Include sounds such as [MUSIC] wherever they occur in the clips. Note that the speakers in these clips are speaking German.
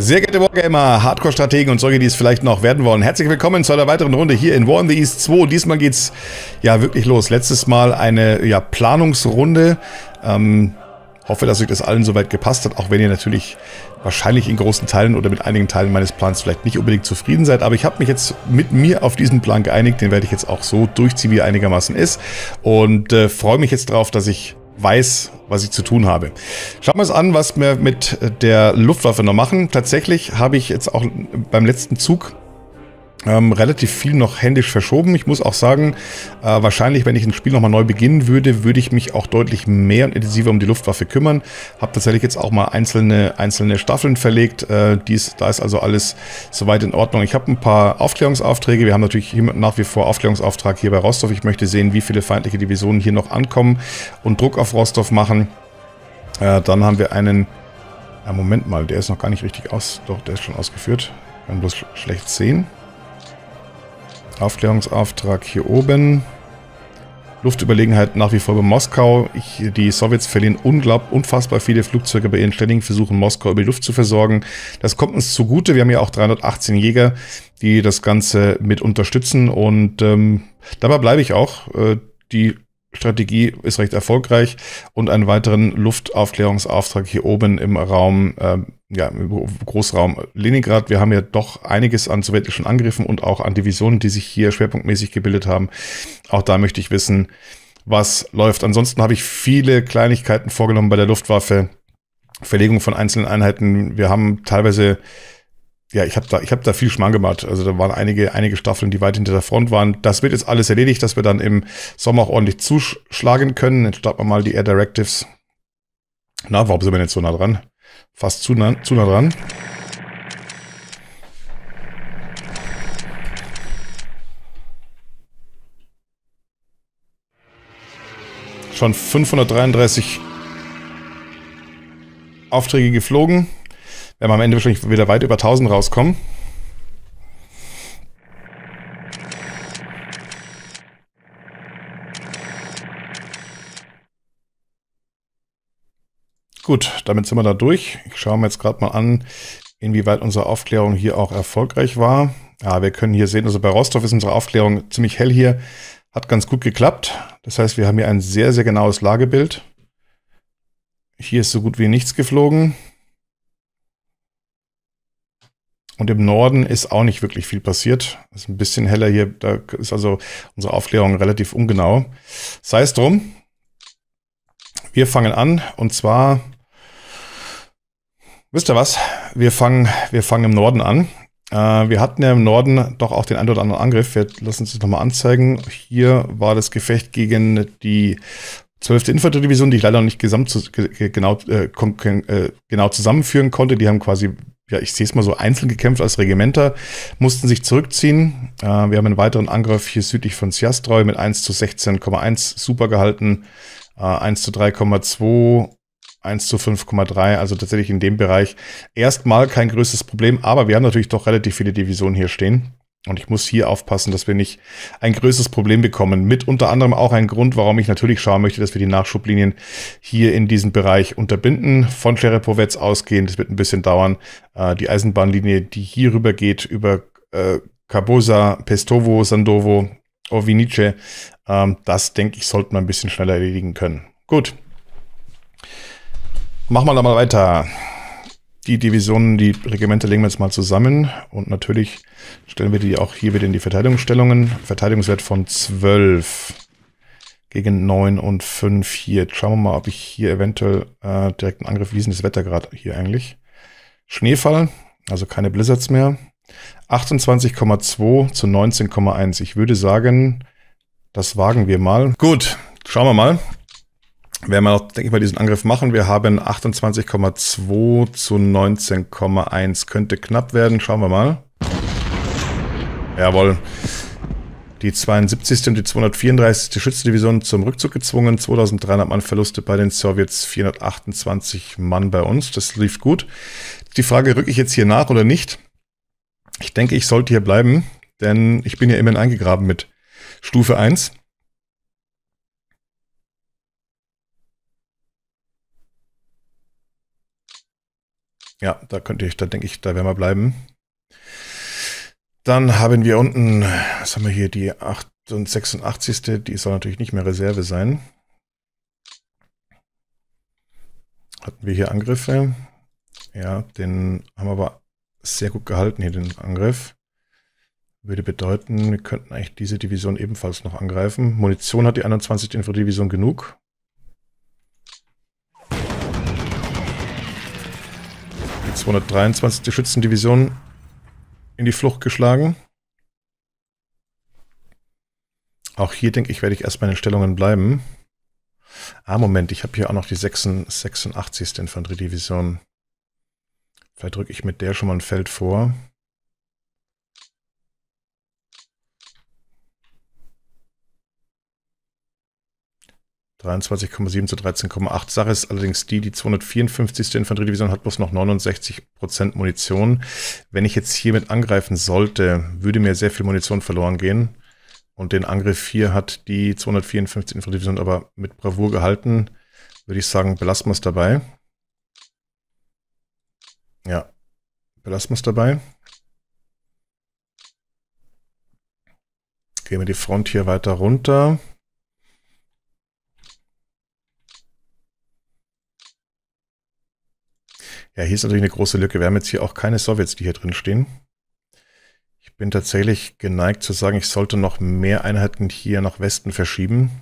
Sehr geehrte Wargamer, Hardcore-Strategen und solche, die es vielleicht noch werden wollen. Herzlich willkommen zu einer weiteren Runde hier in War in the East 2. Diesmal geht's ja wirklich los. Letztes Mal eine ja, Planungsrunde. Ähm, hoffe, dass euch das allen soweit gepasst hat, auch wenn ihr natürlich wahrscheinlich in großen Teilen oder mit einigen Teilen meines Plans vielleicht nicht unbedingt zufrieden seid. Aber ich habe mich jetzt mit mir auf diesen Plan geeinigt. Den werde ich jetzt auch so durchziehen, wie er einigermaßen ist. Und äh, freue mich jetzt darauf, dass ich weiß, was ich zu tun habe. Schaut mal an, was wir mit der Luftwaffe noch machen. Tatsächlich habe ich jetzt auch beim letzten Zug ähm, relativ viel noch händisch verschoben. Ich muss auch sagen, äh, wahrscheinlich, wenn ich ein Spiel nochmal neu beginnen würde, würde ich mich auch deutlich mehr und intensiver um die Luftwaffe kümmern. Habe tatsächlich jetzt auch mal einzelne, einzelne Staffeln verlegt. Äh, dies, da ist also alles soweit in Ordnung. Ich habe ein paar Aufklärungsaufträge. Wir haben natürlich nach wie vor Aufklärungsauftrag hier bei Rostov. Ich möchte sehen, wie viele feindliche Divisionen hier noch ankommen und Druck auf Rostov machen. Äh, dann haben wir einen... Ja, Moment mal, der ist noch gar nicht richtig aus... Doch, der ist schon ausgeführt. Wir können bloß sch schlecht sehen. Aufklärungsauftrag hier oben. Luftüberlegenheit nach wie vor über Moskau. Ich, die Sowjets verlieren unglaublich unfassbar viele Flugzeuge bei ihren ständigen Versuchen, Moskau über die Luft zu versorgen. Das kommt uns zugute. Wir haben ja auch 318 Jäger, die das Ganze mit unterstützen. Und ähm, dabei bleibe ich auch. Äh, die Strategie ist recht erfolgreich. Und einen weiteren Luftaufklärungsauftrag hier oben im Raum äh, ja, Großraum Leningrad. Wir haben ja doch einiges an sowjetischen Angriffen und auch an Divisionen, die sich hier schwerpunktmäßig gebildet haben. Auch da möchte ich wissen, was läuft. Ansonsten habe ich viele Kleinigkeiten vorgenommen bei der Luftwaffe. Verlegung von einzelnen Einheiten. Wir haben teilweise, ja, ich habe da, ich habe da viel Schmarrn gemacht. Also da waren einige, einige Staffeln, die weit hinter der Front waren. Das wird jetzt alles erledigt, dass wir dann im Sommer auch ordentlich zuschlagen können. Jetzt starten wir mal die Air Directives. Na, warum sind wir jetzt so nah dran? Fast zu nah, zu nah dran. Schon 533 Aufträge geflogen. Werden wir am Ende wahrscheinlich wieder weit über 1000 rauskommen. Gut, damit sind wir da durch. Ich schaue mir jetzt gerade mal an, inwieweit unsere Aufklärung hier auch erfolgreich war. Ja, wir können hier sehen, also bei Rostov ist unsere Aufklärung ziemlich hell hier. Hat ganz gut geklappt. Das heißt, wir haben hier ein sehr, sehr genaues Lagebild. Hier ist so gut wie nichts geflogen. Und im Norden ist auch nicht wirklich viel passiert. Ist ein bisschen heller hier. Da ist also unsere Aufklärung relativ ungenau. Sei es drum. Wir fangen an und zwar Wisst ihr was? Wir fangen, wir fangen im Norden an. Äh, wir hatten ja im Norden doch auch den ein oder anderen Angriff. Wir lassen uns das nochmal anzeigen. Hier war das Gefecht gegen die 12. Infanteriedivision, die ich leider noch nicht gesamt genau, äh, äh, genau zusammenführen konnte. Die haben quasi, ja, ich sehe es mal so, einzeln gekämpft als Regimenter, mussten sich zurückziehen. Äh, wir haben einen weiteren Angriff hier südlich von Siastreu mit 1 zu 16,1 super gehalten, 1 zu 3,2 1 zu 5,3. Also tatsächlich in dem Bereich erstmal kein größtes Problem. Aber wir haben natürlich doch relativ viele Divisionen hier stehen. Und ich muss hier aufpassen, dass wir nicht ein größeres Problem bekommen. Mit unter anderem auch ein Grund, warum ich natürlich schauen möchte, dass wir die Nachschublinien hier in diesem Bereich unterbinden. Von Cherepovets ausgehend, das wird ein bisschen dauern. Äh, die Eisenbahnlinie, die hier rüber geht, über äh, Cabosa, Pestovo, Sandovo, Ovinice, ähm, das denke ich, sollte man ein bisschen schneller erledigen können. Gut. Machen wir da mal weiter. Die Divisionen, die Regimente legen wir jetzt mal zusammen und natürlich stellen wir die auch hier wieder in die Verteidigungsstellungen. Verteidigungswert von 12 gegen 9 und 5 hier. schauen wir mal, ob ich hier eventuell äh, direkt einen Angriff, wie ist das Wetter gerade hier eigentlich? Schneefall, also keine Blizzards mehr. 28,2 zu 19,1. Ich würde sagen, das wagen wir mal. Gut, schauen wir mal werden wir noch, denke ich mal, diesen Angriff machen. Wir haben 28,2 zu 19,1. Könnte knapp werden. Schauen wir mal. Jawohl. Die 72. und die 234. Schützendivision zum Rückzug gezwungen. 2300 Mann Verluste bei den Sowjets, 428 Mann bei uns. Das lief gut. Die Frage, rücke ich jetzt hier nach oder nicht? Ich denke, ich sollte hier bleiben, denn ich bin ja immerhin eingegraben mit Stufe 1. Ja, da könnte ich, da denke ich, da werden wir bleiben. Dann haben wir unten, was haben wir hier, die 86. Die soll natürlich nicht mehr Reserve sein. Hatten wir hier Angriffe. Ja, den haben wir aber sehr gut gehalten hier, den Angriff. Würde bedeuten, wir könnten eigentlich diese Division ebenfalls noch angreifen. Munition hat die 21. Infanteriedivision genug. 223. Schützendivision in die Flucht geschlagen. Auch hier, denke ich, werde ich erstmal in den Stellungen bleiben. Ah, Moment, ich habe hier auch noch die 86. Infanteriedivision. Vielleicht drücke ich mit der schon mal ein Feld vor. 23,7 zu 13,8. Sache ist allerdings die, die 254. Infanteriedivision hat bloß noch 69% Prozent Munition. Wenn ich jetzt hiermit angreifen sollte, würde mir sehr viel Munition verloren gehen. Und den Angriff hier hat die 254. Infanteriedivision aber mit Bravour gehalten. Würde ich sagen, belassen wir es dabei. Ja, belassen wir es dabei. Gehen wir die Front hier weiter runter. Ja, hier ist natürlich eine große Lücke. Wir haben jetzt hier auch keine Sowjets, die hier drin stehen. Ich bin tatsächlich geneigt zu sagen, ich sollte noch mehr Einheiten hier nach Westen verschieben.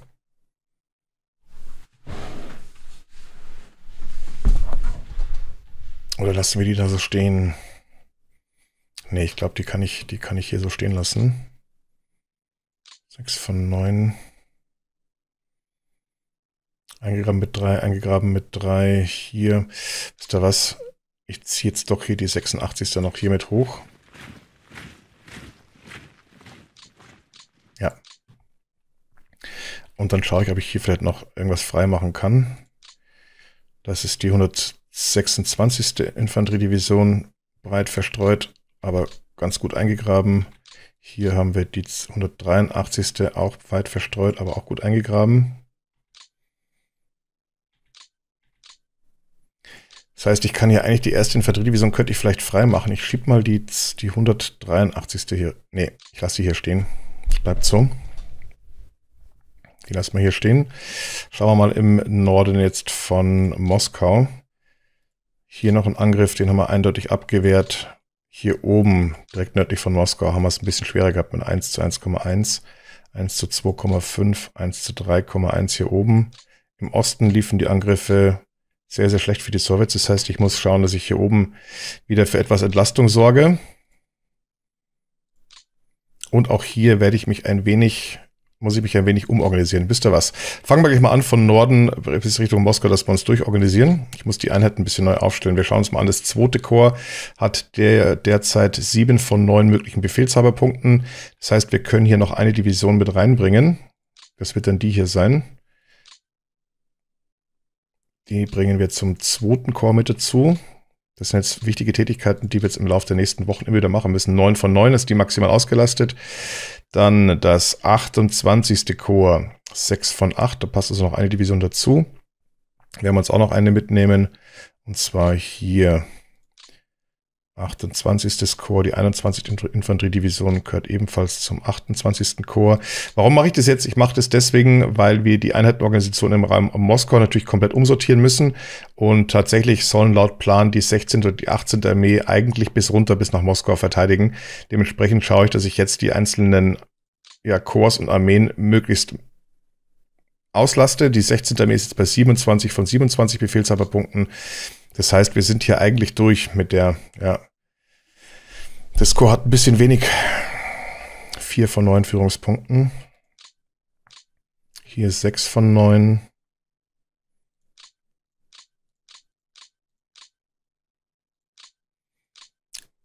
Oder lassen wir die da so stehen? Ne, ich glaube, die die kann ich hier so stehen lassen. Sechs von neun. Eingegraben mit drei, eingegraben mit drei. Hier ist da was. Ich ziehe jetzt doch hier die 86 noch hier mit hoch. Ja. Und dann schaue ich, ob ich hier vielleicht noch irgendwas freimachen kann. Das ist die 126. Infanteriedivision, breit verstreut, aber ganz gut eingegraben. Hier haben wir die 183. auch weit verstreut, aber auch gut eingegraben. heißt, ich kann hier eigentlich die erste Infanteriedivision, könnte ich vielleicht freimachen. Ich schiebe mal die, die 183. hier. Nee, ich lasse sie hier stehen. Das bleibt so. Die lassen wir hier stehen. Schauen wir mal im Norden jetzt von Moskau. Hier noch ein Angriff, den haben wir eindeutig abgewehrt. Hier oben, direkt nördlich von Moskau, haben wir es ein bisschen schwerer gehabt mit 1 zu 1,1, 1 zu 2,5, 1 zu 3,1 hier oben. Im Osten liefen die Angriffe sehr, sehr schlecht für die Sowjets. Das heißt, ich muss schauen, dass ich hier oben wieder für etwas Entlastung sorge. Und auch hier werde ich mich ein wenig, muss ich mich ein wenig umorganisieren. Wisst ihr was? Fangen wir gleich mal an von Norden bis Richtung Moskau, dass wir uns durchorganisieren. Ich muss die Einheit ein bisschen neu aufstellen. Wir schauen uns mal an. Das zweite Korps hat der, derzeit sieben von neun möglichen Befehlshaberpunkten. Das heißt, wir können hier noch eine Division mit reinbringen. Das wird dann die hier sein. Die bringen wir zum zweiten Chor mit dazu. Das sind jetzt wichtige Tätigkeiten, die wir jetzt im Laufe der nächsten Wochen immer wieder machen müssen. 9 von 9 ist die maximal ausgelastet. Dann das 28. Chor, 6 von 8, da passt also noch eine Division dazu. Werden Wir uns auch noch eine mitnehmen. Und zwar hier 28. Korps, die 21. Infanteriedivision gehört ebenfalls zum 28. Korps. Warum mache ich das jetzt? Ich mache das deswegen, weil wir die Einheitenorganisation im Rahmen Moskau natürlich komplett umsortieren müssen. Und tatsächlich sollen laut Plan die 16. und die 18. Armee eigentlich bis runter bis nach Moskau verteidigen. Dementsprechend schaue ich, dass ich jetzt die einzelnen ja, Korps und Armeen möglichst auslaste. Die 16. Armee ist jetzt bei 27 von 27 Befehlshaberpunkten. Das heißt, wir sind hier eigentlich durch mit der ja, Disco hat ein bisschen wenig. Vier von neun Führungspunkten. Hier ist sechs von neun.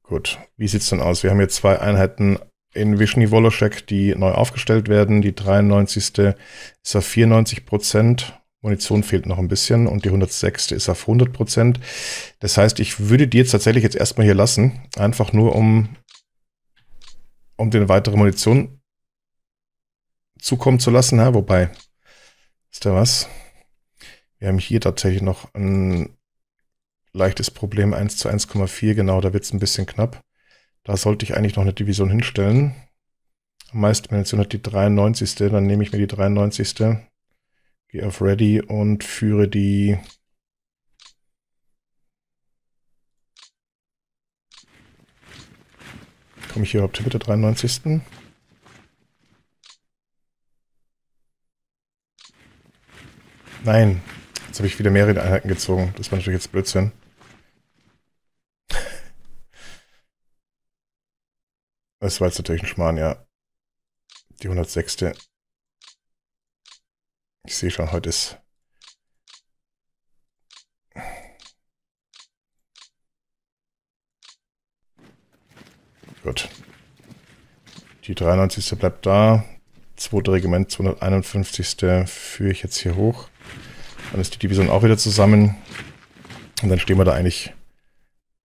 Gut, wie sieht's denn aus? Wir haben jetzt zwei Einheiten in Vishni Woloschek, die neu aufgestellt werden. Die 93. ist auf 94 Prozent. Munition fehlt noch ein bisschen und die 106. ist auf 100%. Das heißt, ich würde die jetzt tatsächlich jetzt erstmal hier lassen, einfach nur um, um den weitere Munition zukommen zu lassen. Ja, wobei, ist da was? Wir haben hier tatsächlich noch ein leichtes Problem, 1 zu 1,4, genau, da wird es ein bisschen knapp. Da sollte ich eigentlich noch eine Division hinstellen. Meist Munition hat die 93. Dann nehme ich mir die 93. Gehe auf Ready und führe die Komme ich hier überhaupt mit der 93.? Nein. Jetzt habe ich wieder mehrere Einheiten gezogen. Das war natürlich jetzt Blödsinn. [LAUGHS] Das war jetzt natürlich ein Schmarrn, ja. Die 106. Ich sehe schon, heute ist... Gut. Die 93. bleibt da. 2. Regiment 251. führe ich jetzt hier hoch. Dann ist die Division auch wieder zusammen. Und dann stehen wir da eigentlich,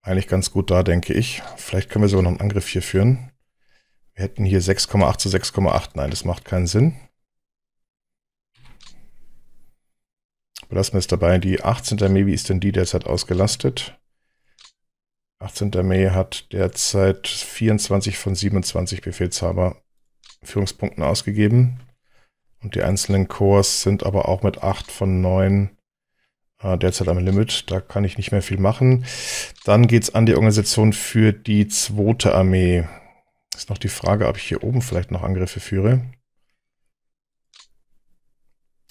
eigentlich ganz gut da, denke ich. Vielleicht können wir sogar noch einen Angriff hier führen. Wir hätten hier 6,8 zu 6,8. Nein, das macht keinen Sinn. Belassen wir es dabei. Die 18. Armee, wie ist denn die derzeit ausgelastet? 18. Armee hat derzeit 24 von 27 Befehlshaber Führungspunkten ausgegeben. Und die einzelnen Cores sind aber auch mit 8 von 9 äh, derzeit am Limit. Da kann ich nicht mehr viel machen. Dann geht's an die Organisation für die 2. Armee. Ist noch die Frage, ob ich hier oben vielleicht noch Angriffe führe.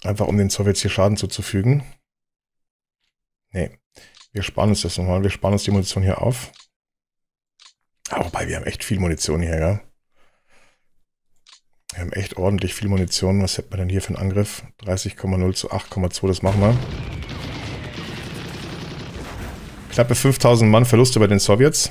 Einfach um den Sowjets hier Schaden zuzufügen. Nee, wir sparen uns das nochmal. Wir sparen uns die Munition hier auf. Ah, wobei, wir haben echt viel Munition hier, ja. Wir haben echt ordentlich viel Munition. Was hätten wir denn hier für einen Angriff? 30,0 zu 8,2, das machen wir. Knappe 5000 Mann Verluste bei den Sowjets.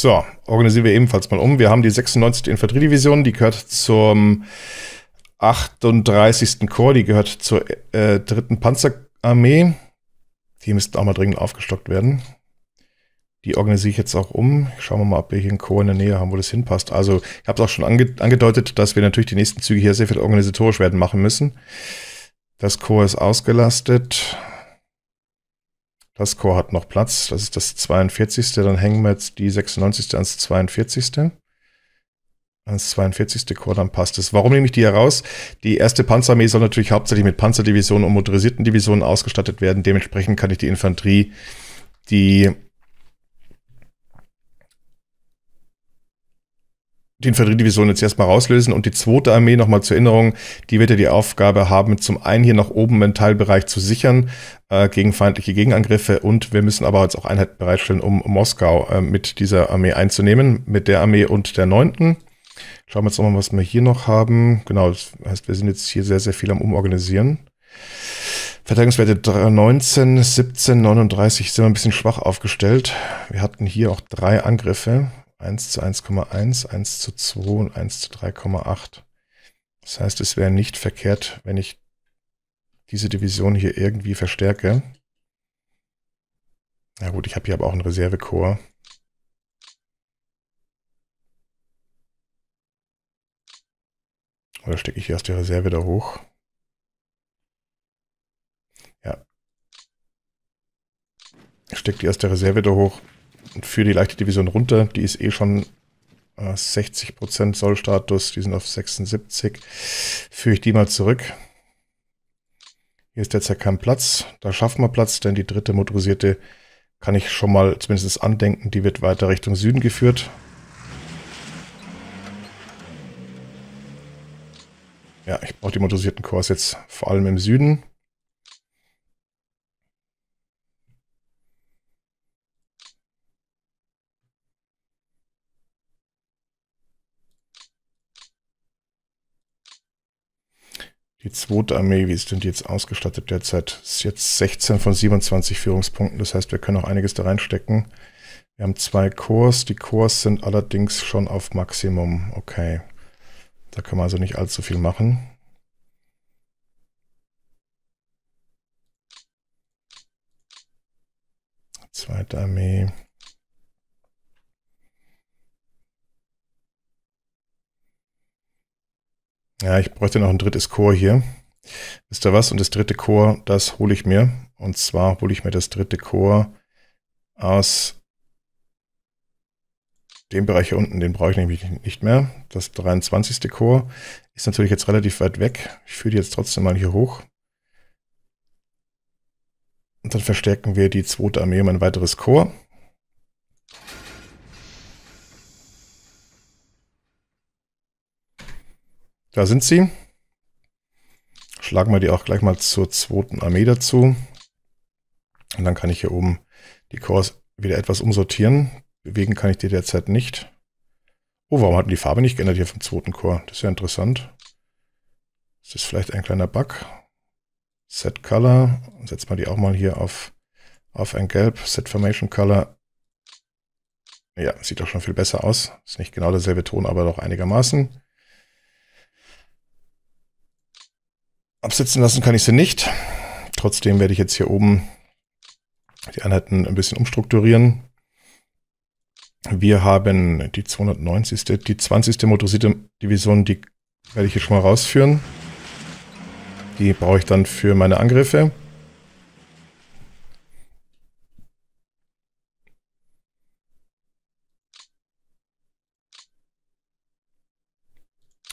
So, organisieren wir ebenfalls mal um. Wir haben die 96. Infanteriedivision, die gehört zum 38. Korps, die gehört zur äh, 3. Panzerarmee. Die müssten auch mal dringend aufgestockt werden. Die organisiere ich jetzt auch um. Schauen wir mal, ob wir hier einen Chor in der Nähe haben, wo das hinpasst. Also, ich habe es auch schon ange angedeutet, dass wir natürlich die nächsten Züge hier sehr viel organisatorisch werden machen müssen. Das Chor ist ausgelastet. Das Core hat noch Platz. Das ist das 42. Dann hängen wir jetzt die 96. ans 42 ans 42. Korps, dann passt es. Warum nehme ich die heraus? Die erste Panzerarmee soll natürlich hauptsächlich mit Panzerdivisionen und motorisierten Divisionen ausgestattet werden. Dementsprechend kann ich die Infanterie, die die Infanteriedivision jetzt erstmal rauslösen und die zweite Armee nochmal zur Erinnerung, die wird ja die Aufgabe haben, zum einen hier nach oben einen Teilbereich zu sichern äh, gegen feindliche Gegenangriffe und wir müssen aber jetzt auch Einheit bereitstellen, um Moskau äh, mit dieser Armee einzunehmen, mit der Armee und der neunten. Schauen wir jetzt nochmal, was wir hier noch haben. Genau, das heißt, wir sind jetzt hier sehr, sehr viel am Umorganisieren. Verteidigungswerte 19, 17, 39 sind wir ein bisschen schwach aufgestellt. Wir hatten hier auch drei Angriffe 1 zu 1,1, 1 zu 2 und 1 zu 3,8. Das heißt, es wäre nicht verkehrt, wenn ich diese Division hier irgendwie verstärke. Na gut, ich habe hier aber auch einen Reservekorps. Oder stecke ich hier aus der Reserve da hoch? Ja. Ich stecke die aus der Reserve da hoch für die leichte Division runter. Die ist eh schon äh, 60% Sollstatus, die sind auf 76. Führe ich die mal zurück. Hier ist derzeit kein Platz. Da schaffen wir Platz, denn die dritte motorisierte kann ich schon mal zumindest andenken, die wird weiter Richtung Süden geführt. Ja, ich brauche die motorisierten Kurs jetzt vor allem im Süden. Die zweite Armee, wie ist denn die jetzt ausgestattet derzeit? ist jetzt 16 von 27 Führungspunkten, das heißt, wir können auch einiges da reinstecken. Wir haben zwei Kurs, die Kurs sind allerdings schon auf Maximum. Okay, da kann man also nicht allzu viel machen. Zweite Armee. Ja, ich bräuchte noch ein drittes Chor hier. Wisst ihr was? Und das dritte Chor, das hole ich mir. Und zwar hole ich mir das dritte Chor aus dem Bereich hier unten. Den brauche ich nämlich nicht mehr. Das 23. Chor ist natürlich jetzt relativ weit weg. Ich führe die jetzt trotzdem mal hier hoch. Und dann verstärken wir die zweite Armee um ein weiteres Chor. Da sind sie. Schlagen wir die auch gleich mal zur zweiten Armee dazu. Und dann kann ich hier oben die Cores wieder etwas umsortieren. Bewegen kann ich die derzeit nicht. Oh, warum hat die Farbe nicht geändert hier vom zweiten Chor? Das ist ja interessant. Ist vielleicht ein kleiner Bug? Set Color. Setzen wir die auch mal hier auf, auf ein Gelb. Set Formation Color. Ja, sieht doch schon viel besser aus. Ist nicht genau derselbe Ton, aber doch einigermaßen. Absetzen lassen kann ich sie nicht. Trotzdem werde ich jetzt hier oben die Einheiten ein bisschen umstrukturieren. Wir haben die 290. Die 20. motorisierte Division, die werde ich hier schon mal rausführen. Die brauche ich dann für meine Angriffe.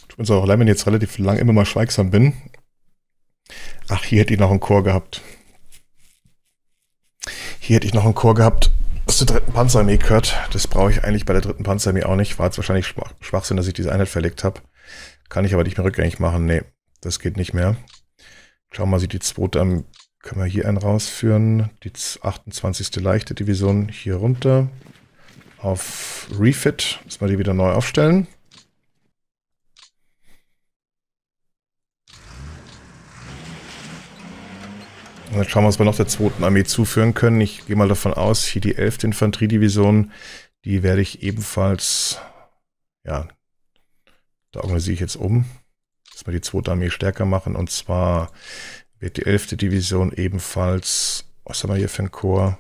Tut mir auch leid, wenn ich jetzt relativ lang immer mal schweigsam bin. Ach, hier hätte ich noch einen Chor gehabt. Hier hätte ich noch einen Chor gehabt was zur dritten Panzerarmee gehört. Das brauche ich eigentlich bei der dritten Panzerarmee auch nicht. War jetzt wahrscheinlich Schwachsinn, dass ich diese Einheit verlegt habe. Kann ich aber nicht mehr rückgängig machen. Nee, das geht nicht mehr. Schauen wir mal, sieht die zweite Armee. Können wir hier einen rausführen. Die 28. leichte Division hier runter. Auf Refit. Müssen wir die wieder neu aufstellen. Und dann schauen wir uns mal noch der zweiten Armee zuführen können. Ich gehe mal davon aus, hier die 11. Infanteriedivision, die werde ich ebenfalls, ja, da organisiere ich jetzt um, dass wir die zweite Armee stärker machen. Und zwar wird die 11. Division ebenfalls, was haben wir hier für ein Chor?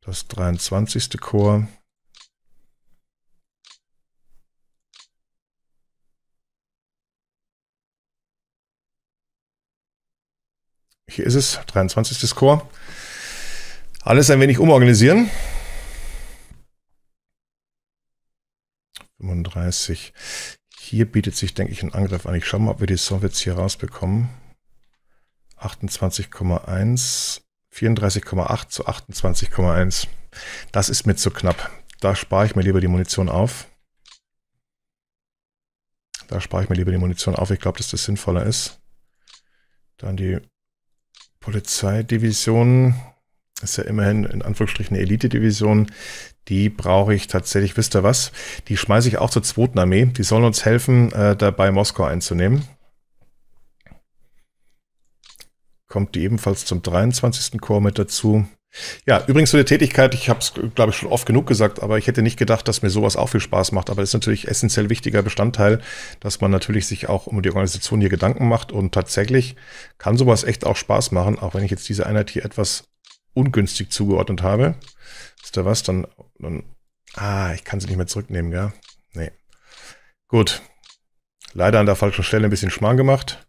Das 23. Korps. Hier ist es, 23. Score. Alles ein wenig umorganisieren. 35. Hier bietet sich, denke ich, ein Angriff an. Ich schaue mal, ob wir die Sowjets hier rausbekommen. 28,1, 34,8 zu 28,1. Das ist mir zu knapp. Da spare ich mir lieber die Munition auf. Da spare ich mir lieber die Munition auf. Ich glaube, dass das sinnvoller ist. Dann die Polizeidivision ist ja immerhin in Anführungsstrichen eine Elite-Division. Die brauche ich tatsächlich, wisst ihr was? Die schmeiße ich auch zur zweiten Armee. Die sollen uns helfen, äh, dabei Moskau einzunehmen. Kommt die ebenfalls zum 23. Korps mit dazu. Ja, übrigens zu der Tätigkeit, ich habe es, glaube ich, schon oft genug gesagt, aber ich hätte nicht gedacht, dass mir sowas auch viel Spaß macht. Aber es ist natürlich essentiell wichtiger Bestandteil, dass man natürlich sich auch um die Organisation hier Gedanken macht. Und tatsächlich kann sowas echt auch Spaß machen, auch wenn ich jetzt diese Einheit hier etwas ungünstig zugeordnet habe. Ist da was? Dann, dann ah, ich kann sie nicht mehr zurücknehmen, ja? Nee. Gut. Leider an der falschen Stelle ein bisschen Schmarrn gemacht.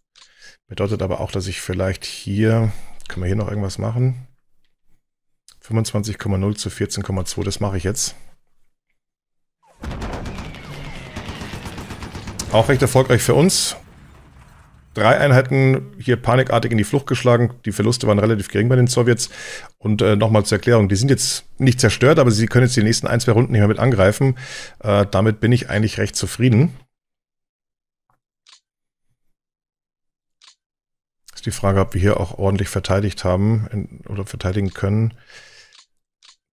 Bedeutet aber auch, dass ich vielleicht hier, können wir hier noch irgendwas machen? 25,0 zu 14,2, das mache ich jetzt. Auch recht erfolgreich für uns. Drei Einheiten hier panikartig in die Flucht geschlagen. Die Verluste waren relativ gering bei den Sowjets. Und äh, nochmal zur Erklärung, die sind jetzt nicht zerstört, aber sie können jetzt die nächsten ein, zwei Runden nicht mehr mit angreifen. Äh, damit bin ich eigentlich recht zufrieden. Ist die Frage, ob wir hier auch ordentlich verteidigt haben in, oder verteidigen können.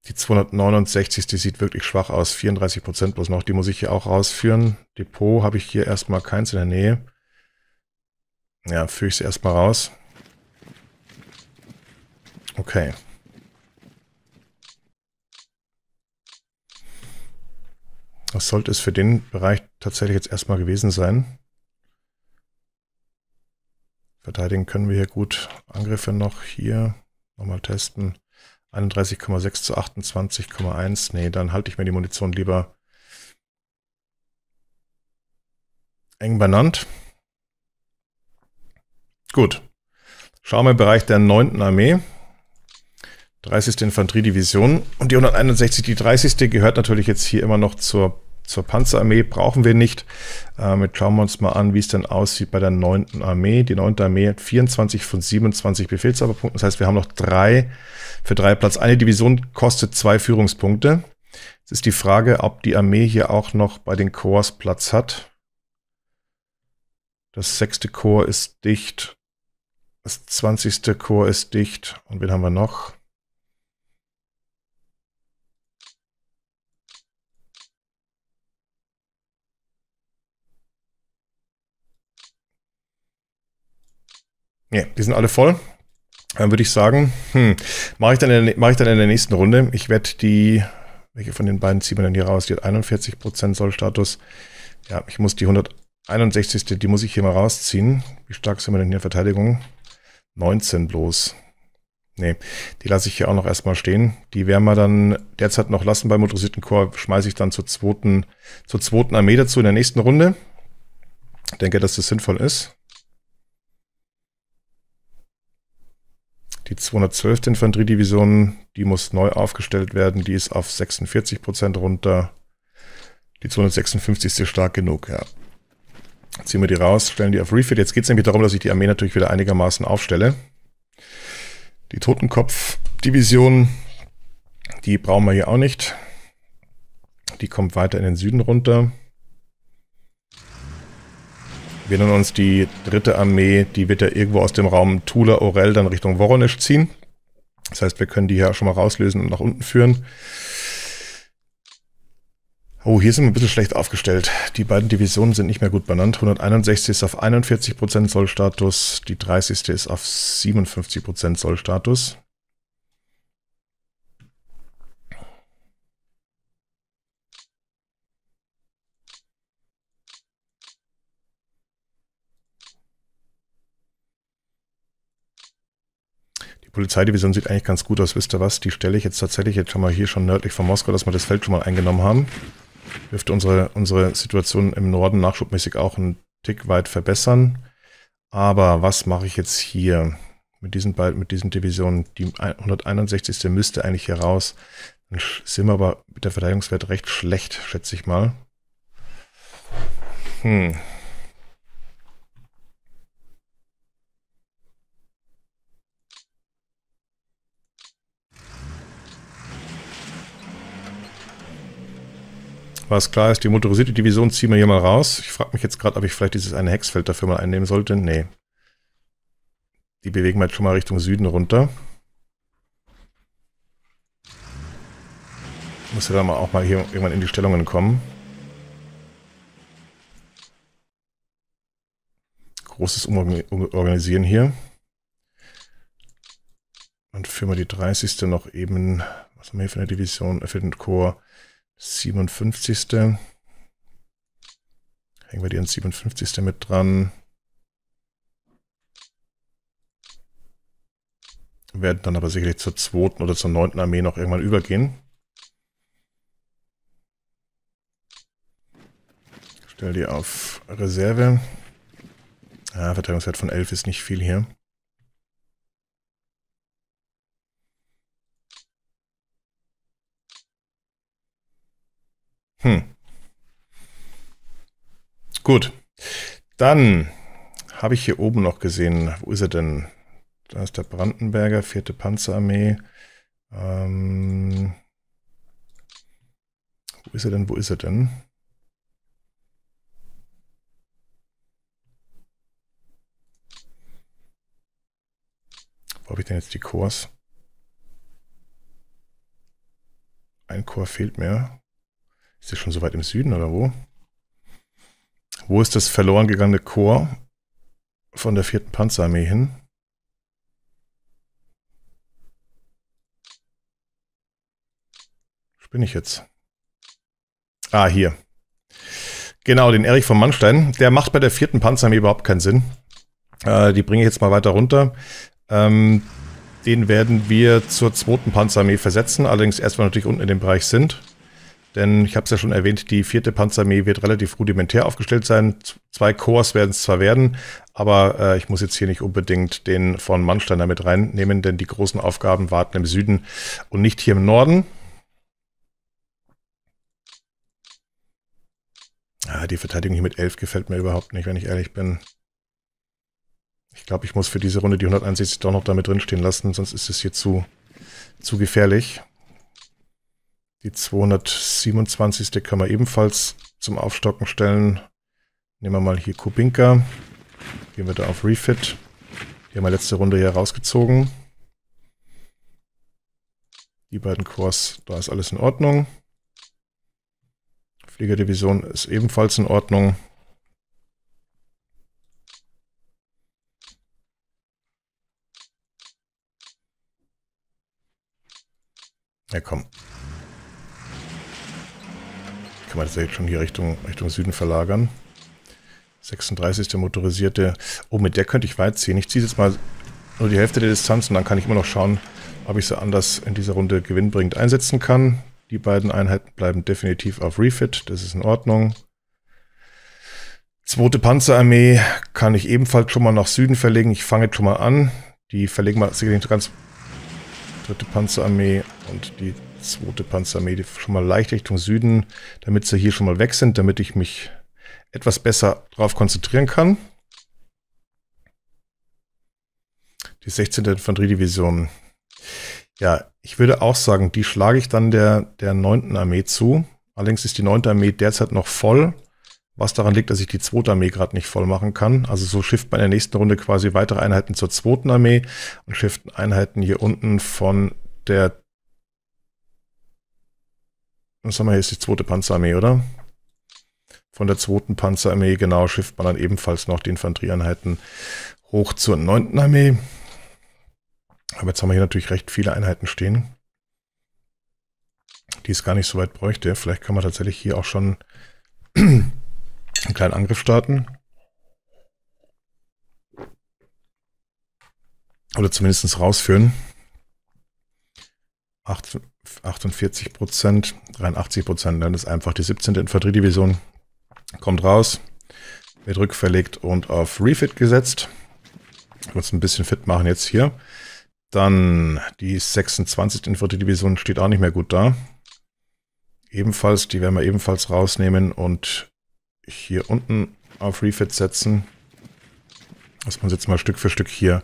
Die 269, die sieht wirklich schwach aus. 34 Prozent bloß noch. Die muss ich hier auch rausführen. Depot habe ich hier erstmal keins in der Nähe. Ja, führe ich sie erstmal raus. Okay. Das sollte es für den Bereich tatsächlich jetzt erstmal gewesen sein. Verteidigen können wir hier gut. Angriffe noch hier. Nochmal testen. 31,6 zu 28,1. Nee, dann halte ich mir die Munition lieber eng benannt. Gut. Schauen wir im Bereich der 9. Armee. 30. Infanteriedivision. Und die 161, die 30. gehört natürlich jetzt hier immer noch zur zur Panzerarmee brauchen wir nicht. Ähm, jetzt schauen wir uns mal an, wie es denn aussieht bei der 9. Armee. Die 9. Armee hat 24 von 27 Befehlshaberpunkten. Das heißt, wir haben noch drei für drei Platz. Eine Division kostet zwei Führungspunkte. Es ist die Frage, ob die Armee hier auch noch bei den Korps Platz hat. Das sechste Korps ist dicht. Das zwanzigste Korps ist dicht. Und wen haben wir noch? Ne, die sind alle voll. Dann würde ich sagen, hm, mache ich, dann mach ich dann in der nächsten Runde. Ich werde die, welche von den beiden ziehen wir denn hier raus? Die hat 41% Sollstatus. Ja, ich muss die 161. Die muss ich hier mal rausziehen. Wie stark sind wir denn hier in der Verteidigung? 19 bloß. Nee, die lasse ich hier auch noch erstmal stehen. Die werden wir dann derzeit noch lassen beim motorisierten Chor. Schmeiße ich dann zur zweiten, zur zweiten Armee dazu in der nächsten Runde. Ich denke, dass das sinnvoll ist. Die 212. Infanteriedivision, die muss neu aufgestellt werden, die ist auf 46 Prozent runter. Die 256 ist stark genug, ja. Ziehen wir die raus, stellen die auf Refit. Jetzt geht es nämlich darum, dass ich die Armee natürlich wieder einigermaßen aufstelle. Die Totenkopf-Division, die brauchen wir hier auch nicht. Die kommt weiter in den Süden runter. Wir nennen uns die dritte Armee, die wird ja irgendwo aus dem Raum Tula, Orel dann Richtung Voronezh ziehen. Das heißt, wir können die hier auch schon mal rauslösen und nach unten führen. Oh, hier sind wir ein bisschen schlecht aufgestellt. Die beiden Divisionen sind nicht mehr gut benannt. 161 ist auf 41% Sollstatus, die 30. ist auf 57% Sollstatus. Polizeidivision sieht eigentlich ganz gut aus. Wisst ihr was? Die stelle ich jetzt tatsächlich, jetzt schon mal hier schon nördlich von Moskau, dass wir das Feld schon mal eingenommen haben. Dürfte unsere, unsere Situation im Norden nachschubmäßig auch einen Tick weit verbessern. Aber was mache ich jetzt hier mit diesen mit diesen Divisionen? Die 161. müsste eigentlich hier raus. Dann sind wir aber mit der Verteidigungswert recht schlecht, schätze ich mal. Hm. was klar ist, die motorisierte Division ziehen wir hier mal raus. Ich frage mich jetzt gerade, ob ich vielleicht dieses eine Hexfeld dafür mal einnehmen sollte. Nee. Die bewegen wir jetzt schon mal Richtung Süden runter. Muss ja dann auch mal hier irgendwann in die Stellungen kommen. Großes Umorganisieren hier. Und für mal die 30. noch eben, was haben wir hier für eine Division, für den Chor? 57. Hängen wir die an 57. mit dran. Werden dann aber sicherlich zur 2. oder zur 9. Armee noch irgendwann übergehen. Stell die auf Reserve. Ah, Verteidigungswert von 11 ist nicht viel hier. Hm. Gut. Dann habe ich hier oben noch gesehen, wo ist er denn? Da ist der Brandenberger, vierte Panzerarmee. Ähm, wo ist er denn? Wo ist er denn? Wo habe ich denn jetzt die Chors? Ein Chor fehlt mir. Ist das schon so weit im Süden oder wo? Wo ist das verloren gegangene Korps von der vierten Panzerarmee hin? Bin ich jetzt? Ah, hier. Genau, den Erich von Mannstein. Der macht bei der vierten Panzerarmee überhaupt keinen Sinn. Äh, die bringe ich jetzt mal weiter runter. Ähm, den werden wir zur zweiten Panzerarmee versetzen. Allerdings erstmal natürlich unten in dem Bereich sind. Denn ich habe es ja schon erwähnt, die vierte Panzerarmee wird relativ rudimentär aufgestellt sein. Zwei Korps werden es zwar werden, aber äh, ich muss jetzt hier nicht unbedingt den von Mannsteiner mit reinnehmen, denn die großen Aufgaben warten im Süden und nicht hier im Norden. Ah, die Verteidigung hier mit 11 gefällt mir überhaupt nicht, wenn ich ehrlich bin. Ich glaube, ich muss für diese Runde die 161 doch noch damit drinstehen lassen, sonst ist es hier zu, zu gefährlich. Die 227. können wir ebenfalls zum Aufstocken stellen. Nehmen wir mal hier Kubinka. Gehen wir da auf Refit. Die haben wir letzte Runde hier rausgezogen. Die beiden Cores, da ist alles in Ordnung. Fliegerdivision ist ebenfalls in Ordnung. Ja, komm. Kann man das jetzt schon hier Richtung, Richtung Süden verlagern. 36. motorisierte. Oh, mit der könnte ich weit ziehen. Ich ziehe jetzt mal nur die Hälfte der Distanz und dann kann ich immer noch schauen, ob ich sie anders in dieser Runde gewinnbringend einsetzen kann. Die beiden Einheiten bleiben definitiv auf Refit. Das ist in Ordnung. Zweite Panzerarmee kann ich ebenfalls schon mal nach Süden verlegen. Ich fange jetzt schon mal an. Die verlegen wir sicherlich ganz dritte Panzerarmee und die Zweite Panzerarmee schon mal leicht Richtung Süden, damit sie hier schon mal weg sind, damit ich mich etwas besser darauf konzentrieren kann. Die 16. Infanteriedivision. Ja, ich würde auch sagen, die schlage ich dann der, der 9. Armee zu. Allerdings ist die 9. Armee derzeit noch voll, was daran liegt, dass ich die 2. Armee gerade nicht voll machen kann. Also so schifft man in der nächsten Runde quasi weitere Einheiten zur 2. Armee und schifft Einheiten hier unten von der was haben wir hier, ist die zweite Panzerarmee, oder? Von der zweiten Panzerarmee, genau, schifft man dann ebenfalls noch die Infanterieeinheiten hoch zur neunten Armee. Aber jetzt haben wir hier natürlich recht viele Einheiten stehen, die es gar nicht so weit bräuchte. Vielleicht kann man tatsächlich hier auch schon [CLEARS THROAT] einen kleinen Angriff starten. Oder zumindest rausführen. 18, 48 Prozent, 83 Prozent, dann ist einfach die 17. Infanteriedivision. Kommt raus, wird rückverlegt und auf Refit gesetzt. Uns ein bisschen fit machen jetzt hier. Dann die 26. Infanteriedivision steht auch nicht mehr gut da. Ebenfalls, die werden wir ebenfalls rausnehmen und hier unten auf Refit setzen. Lass uns jetzt mal Stück für Stück hier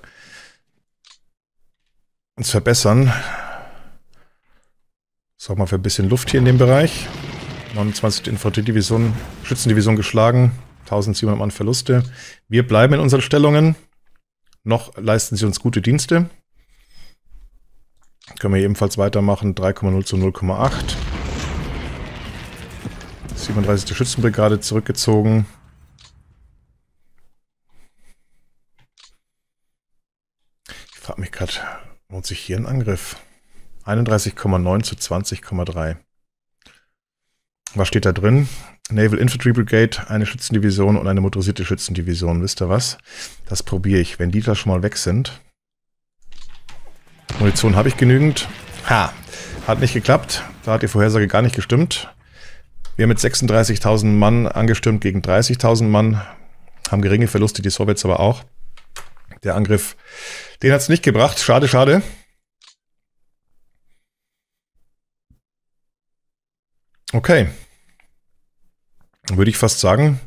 uns verbessern. Sorgen wir für ein bisschen Luft hier in dem Bereich. 29. Infanteriedivision, Schützendivision geschlagen. 1700 Mann Verluste. Wir bleiben in unseren Stellungen. Noch leisten sie uns gute Dienste. Können wir ebenfalls weitermachen. 3,0 zu 0,8. 37. Schützenbrigade zurückgezogen. Ich frage mich gerade, lohnt sich hier ein Angriff? 31,9 zu 20,3. Was steht da drin? Naval Infantry Brigade, eine Schützendivision und eine motorisierte Schützendivision. Wisst ihr was? Das probiere ich, wenn die da schon mal weg sind. Munition habe ich genügend. Ha! Hat nicht geklappt. Da hat die Vorhersage gar nicht gestimmt. Wir haben mit 36.000 Mann angestimmt gegen 30.000 Mann. Haben geringe Verluste, die Sowjets aber auch. Der Angriff, den hat es nicht gebracht. Schade, schade. Okay. Würde ich fast sagen,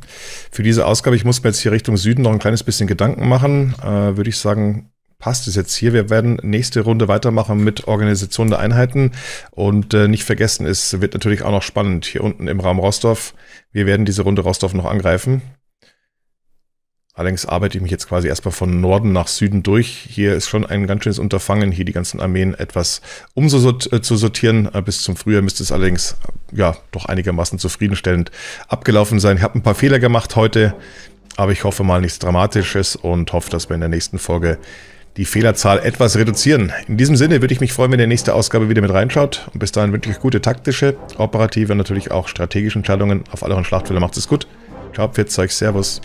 für diese Ausgabe, ich muss mir jetzt hier Richtung Süden noch ein kleines bisschen Gedanken machen, äh, würde ich sagen, passt es jetzt hier. Wir werden nächste Runde weitermachen mit Organisation der Einheiten und äh, nicht vergessen, es wird natürlich auch noch spannend hier unten im Raum Rostov. Wir werden diese Runde Rostov noch angreifen. Allerdings arbeite ich mich jetzt quasi erstmal von Norden nach Süden durch. Hier ist schon ein ganz schönes Unterfangen, hier die ganzen Armeen etwas umzusortieren. Äh, äh, bis zum Frühjahr müsste es allerdings äh, ja doch einigermaßen zufriedenstellend abgelaufen sein. Ich habe ein paar Fehler gemacht heute, aber ich hoffe mal nichts Dramatisches und hoffe, dass wir in der nächsten Folge die Fehlerzahl etwas reduzieren. In diesem Sinne würde ich mich freuen, wenn ihr nächste Ausgabe wieder mit reinschaut. Und bis dahin wirklich gute taktische, operative und natürlich auch strategische Entscheidungen auf all euren Schlachtfeldern. Macht es gut. Ciao, Pfiat, Servus.